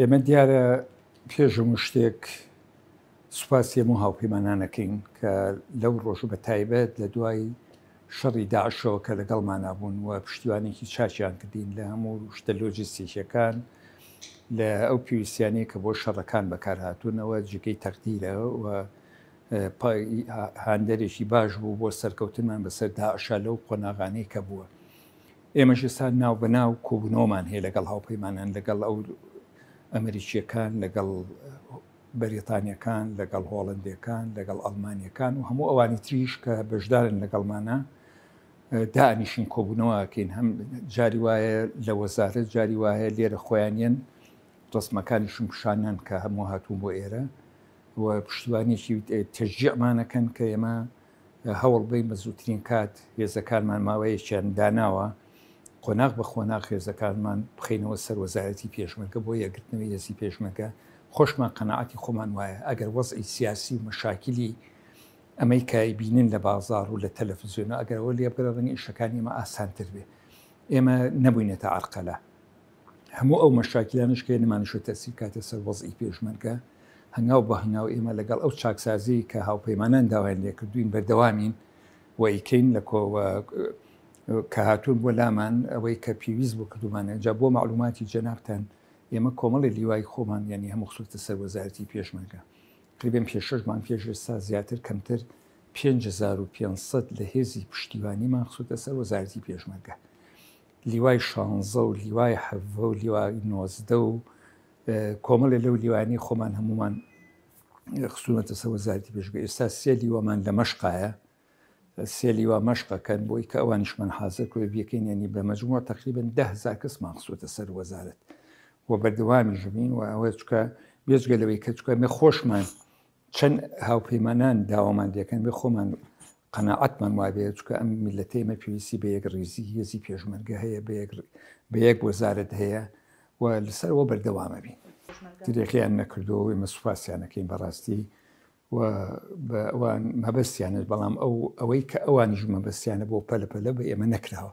ئێمە دیارە پێشم شتێک سوپاسی هەموو هاوپەیمانانەکەین کە لەو ڕۆژ بە تایبەت لە دوای شەڕی داعشەوە کە لەگەڵمانە بوون وە پشتیوانێکی چاچیان کردین لە هەموو شتە لۆجیستیکەکان لە ئەو پێویستیانی کە بۆ شەڕەکان بەکارهاتوونەوە جگەی تەقدیرەوە هاندێرێکی باش بوو بۆ سەرکەوتنمان بەسەر داعشا لەو قۆناغانەی کە بووە. ئێمەش ئێستا ناو بەناو کۆبنەوەمان هەیە لەگەڵ هاوپەیمانان لەگەڵ ئەو ئەمریکیەکان لەگەڵ بەریتانیەکان لەگەڵ هۆڵندیەکان لەگەڵ ئەلمانیەکان و هەموو ئەوانی تریش کە بەشدارن لەگەڵمانە دانیشین کۆبوونەوەکەین هەم جاری وایە لە وەزارت جاری وایە لێرە خۆیانیان ڕسمەکانی شمشانان کە هەموو هاتوون بۆ ئێرە و پشتیوانێکی تەژیعمانەکەن کە ئێمە هەوڵ بی مەزووترین کات هێزەکانمان ماوەیە چیان داناوە قۆناغ بە خۆنا خێزەکانمان بخینەوە سەر وەزارەتی پێشمەکە بۆ یەگرتنەوەی دەسی پێشمەکە خۆشمان قەنەعاتی خۆمان وایە ئەگەر وەزئی سیاسی و مەشاکلی ئەمەی کای بینن لە بازار و لە تەلەفزیۆنە ئەگەرەوە لێبگرە ڕەنگە ئیشەکانی ئمە ئاسانتر بێ ئێمە نەبووینێتە ئارقەلا هەموو ئەو مەشاکیلانشکێ نمانشە تەسی کاتە سەر وەزئی پێشمەکە هەنگاو بە هەنگاو ئێمە لەگەڵ ئەو چاکسازی کە هاوپەیمانان داوای لێکردوین بەردەوامین وەیکەین لە کە هاتوون بۆ لامان ئەوەی کە پێویست بۆ کردومانە جا بۆ معلوماتی جەنابتان ئێمە کۆمەڵی لیوای خۆمان یعنی هەموو خسوتە سەر وەزارەتی پێشمەکە قریبێن پێششمان پێشستا زیاتر کەمتر 5500 لە هێزی پشتیوانیمان خسوتە سەر وەزارەتی پێشمەکە لیوای شانزە و لیوای حەڤە و لیوای نۆزدە و کۆمەڵی لەو لیوانی خۆمان هەمومان خسوونەتە سەر وەزارەتی پێشگە ئێستا سێ لیوەمان لە مەشقایە سێلیوا مەشقەکەن بۆی کە ئەوانیشمان حاضر کوێ بیەکەین ینی بە مەجموع تقریبن دهزار کەس ماخسوتە سەر وەزارت و بەردەوامی ژمین و ئەوە چکە بێژگەلەوەی کە چکە مێ خۆشمان چەند هاوپەیمانان داوامان دەکەن بێ خۆمان قەنەعەتمان وابێ چکە ئەم میلەتەیمە پێویستی بە یەک ریزی هێزی پێشمەرگە هەیە بە یەک وەزارت هەیە و لەسەرەوە بەردەوامە بین درێکیان نەکردو ئێمە سوپاسیانەکەین بەڕاستی بەوان مەبەستیانت بەڵام ئەو ئەوەی کە ئەوانیش مەبەستیانە بۆ پەلپەلە بە ئێمە نەکراوە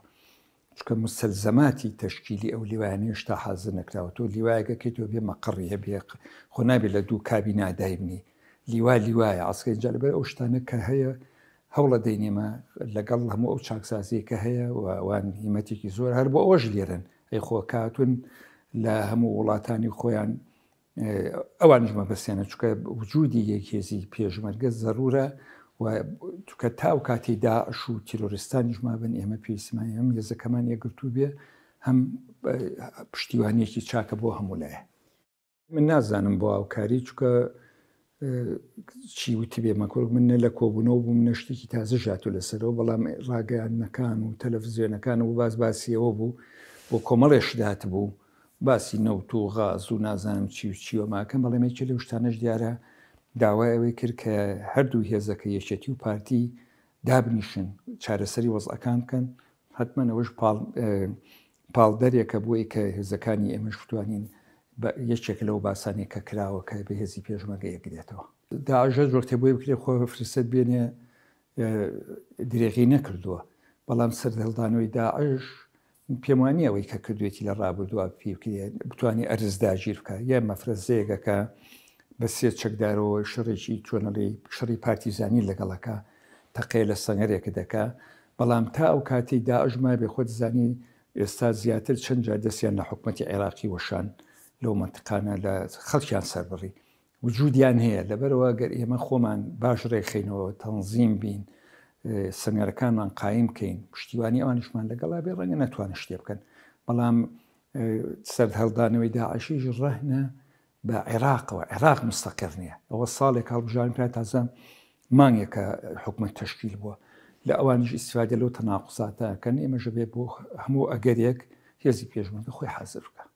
چکە مسلزەماتی تشکیلی ئەو لیوانی شتا حازر نکراوە تۆ لیوایەکەی تۆ بێ مەقڕیە بێ خۆنابێ لە دوو کابی نادایمنی لیوا لیوایە ئاسکەی جالبەر ئەو شتانە کە هەیە هەوڵە دەینێمە لەگەڵ هەموو ئەو چاکسازی کە هەیە ووان هیمەتێکی زۆر هەر بۆ ئەوش لێرن ئەی خۆکاتون لە هەموو وڵاتانی خۆیان ئەوانش مەبەستێنە چکە وجودی یەکێزی پێشمەرگە زەرورە و چکە تا و کاتی داعش و تیرۆریستانیش مابن ئێمە پێویستمان هەم هێزەکەمان یەگرتو بێ هەم پشتیوانیەکی چاکە بۆ هەمولایە من نازانم بۆ ئاوکاری چکە چی وتی بێ مەکۆ منە لە کۆبوونەوە بووم نەشتێکی تازە ژات و لەسەرەوە بەڵام ڕاگەیانەکان و تەلەڤزیۆنەکان و باز باسیەوە بوو بۆ کۆمەڵێشدات بوو باسی نەوت و غاز و نازانم چی و چیوە ماکەم بەڵێمێکی لە شتانەش دیارە داوای ئەوەی کرد کە هەردوو هێزەکە یەشەتی و پارتی دابنیشن چارەسەری وەزەکان بکەن حتممە ئەوەش پاڵدەرێکە بۆی کە هێزەکانی ئێمەش توانین یەکێک لەو باسانێکە کراوە کە بە هێزی پێشمەگە یەکرێتەوە داژە زۆرتێ بۆی بکرێت خۆ فرست بێنێ درێغی نەکردووە بەڵام سەردەڵدانەوەی داعش پێمانی ئەوەی کە کردوێتی لە ڕابردووە پێکرێت بتانی ئەرزداگیر بکە یە مەفرەزێگەکە بە سێ چەکدارەوە شڕێکی چۆنەڵی شڕی پارتیزانی لەگەڵەکە تەقێ لە سەنگەرێک دەکا بەڵام تا ئەو کاتی داژمای بێ خۆت زانی ئێستا زیاتر چەندجا دەستیان لە حکوومەتی عێراقی وەشان لەو منتقانە لە خەڵکیان سەربڕی وجودیان هەیە لەبەرەوە گەر ئێمە خۆمان باش ڕێخینەوە تەنزیم بین سنگەرەکانمان قایم بکەین پشتیوانی ئەوانیشمان لەگەڵا بێ ڕەنگە ناتوانن شتێ بکەن بەڵام سرد هەڵدانەوەی داعشیش ڕەهنە بە عێراقەوە عێراق مستەقر نییە ئەوە ساڵێک هەڵبژانی پرای تازە مانگێکە حکومت تشکیل بووە لە ئەوانیش ئیسفادە لەو تەناقساتەکەن ئێمەژە بێ بۆ هەموو ئەگەرێک هێزی پێشمەکە خۆی حەزر بکە